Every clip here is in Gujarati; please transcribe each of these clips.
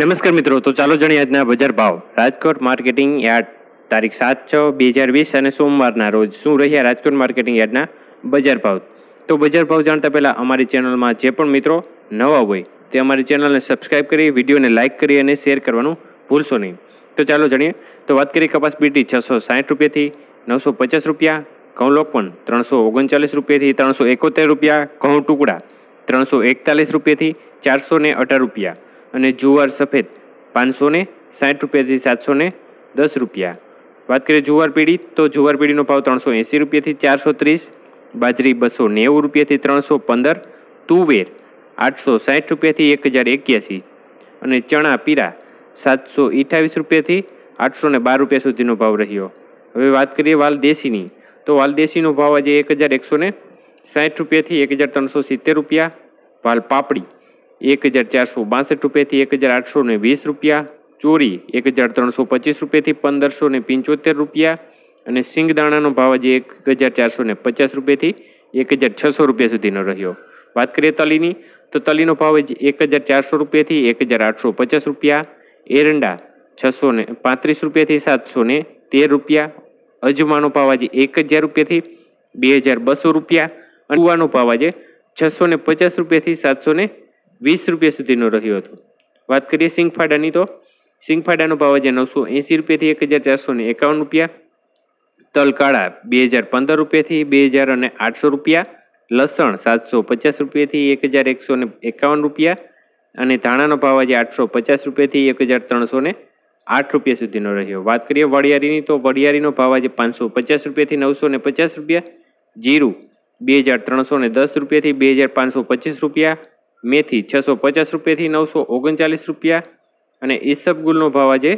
નમસ્કાર મિત્રો તો ચાલો જાણીએ આજના બજાર ભાવ રાજકોટ માર્કેટિંગ યાર્ડ તારીખ સાત છ બે હજાર વીસ અને સોમવારના રોજ શું રહ્યા રાજકોટ માર્કેટિંગ યાર્ડના બજાર ભાવ તો બજાર ભાવ જાણતા પહેલાં અમારી ચેનલમાં જે પણ મિત્રો નવા હોય તે અમારી ચેનલને સબસ્ક્રાઇબ કરી વિડીયોને લાઇક કરી અને શેર કરવાનું ભૂલશો નહીં તો ચાલો જાણીએ તો વાત કરીએ કપાસ બીટી છસો સાઠ રૂપિયાથી નવસો પચાસ રૂપિયા ઘઉં લોકપણ ત્રણસો ઓગણચાલીસ રૂપિયાથી ત્રણસો એકોતેર રૂપિયા ઘઉં ટુકડા ત્રણસો એકતાલીસ રૂપિયાથી ચારસો ને અઢાર રૂપિયા અને જુવાર સફેદ પાંચસો ને સાઠ રૂપિયાથી સાતસો ને દસ રૂપિયા વાત કરીએ જુવાર પેઢી તો જુવાર પેઢીનો ભાવ ત્રણસો એંસી રૂપિયાથી ચારસો ત્રીસ બાજરી બસો નેવું રૂપિયાથી ત્રણસો પંદર તુવેર આઠસો સાઠ રૂપિયાથી એક હજાર એક્યાસી અને ચણા પીરા સાતસો અઠાવીસ રૂપિયાથી આઠસો ને બાર રૂપિયા સુધીનો ભાવ રહ્યો હવે વાત કરીએ વાલદેશીની તો વાલદેશીનો ભાવ આજે એક હજાર એકસો ને સાઠ રૂપિયાથી એક હજાર ત્રણસો સિત્તેર રૂપિયા વાલ પાપડી એક હજાર ચારસો બાસઠ રૂપિયાથી એક હજાર આઠસો ને વીસ રૂપિયા ચોરી એક હજાર ત્રણસો પચીસ રૂપિયાથી પંદરસો ને પંચોતેર રૂપિયા અને સિંગદાણાનો ભાવ આજે એક હજાર ચારસો ને પચાસ રૂપિયાથી એક હજાર છસો રૂપિયા સુધીનો રહ્યો વાત કરીએ તલીની તો તલીનો ભાવ જ એક હજાર ચારસો રૂપિયાથી એક હજાર આઠસો પચાસ રૂપિયા એરંડા છસો ને પાંત્રીસ રૂપિયાથી સાતસો ને તેર રૂપિયા અજમાનો ભાવ આજે એક હજાર રૂપિયાથી બે હજાર બસો રૂપિયા અને ભાવ આજે છસો ને પચાસ રૂપિયાથી સાતસો ને વીસ રૂપિયા સુધીનો રહ્યો હતો વાત કરીએ સિંગફાડાની તો સિંગફાડાનો ભાવ આજે નવસો એંસી રૂપિયાથી એક હજાર ચારસો ને એકાવન રૂપિયા તલકાળા બે હજાર પંદર રૂપિયાથી બે હજાર અને આઠસો રૂપિયા લસણ સાતસો પચાસ રૂપિયાથી એક હજાર એકસો ને એકાવન રૂપિયા અને ધાણાનો ભાવ આજે આઠસો પચાસ રૂપિયાથી એક હજાર ત્રણસો ને આઠ રૂપિયા સુધીનો રહ્યો વાત કરીએ વડિયારીની તો વડિયારીનો ભાવ આજે પાંચસો પચાસ રૂપિયાથી નવસો ને પચાસ રૂપિયા જીરું બે હજાર ત્રણસો ને દસ રૂપિયાથી બે હજાર પાંચસો પચીસ રૂપિયા મેથી છસો પચાસ રૂપિયાથી નવસો ઓગણચાલીસ રૂપિયા અને ઈસબગુલનો ભાવ આજે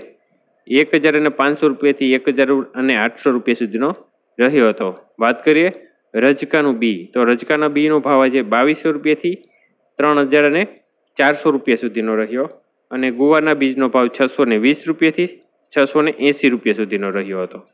એક હજાર અને પાંચસો રૂપિયાથી એક હજાર અને આઠસો રૂપિયા સુધીનો રહ્યો હતો વાત કરીએ રજકાનું બી તો રજકાના બીનો ભાવ આજે બાવીસો રૂપિયાથી ત્રણ હજાર અને ચારસો રૂપિયા સુધીનો રહ્યો અને ગુવાના બીજનો ભાવ છસો વીસ રૂપિયાથી છસો એંસી રૂપિયા સુધીનો રહ્યો હતો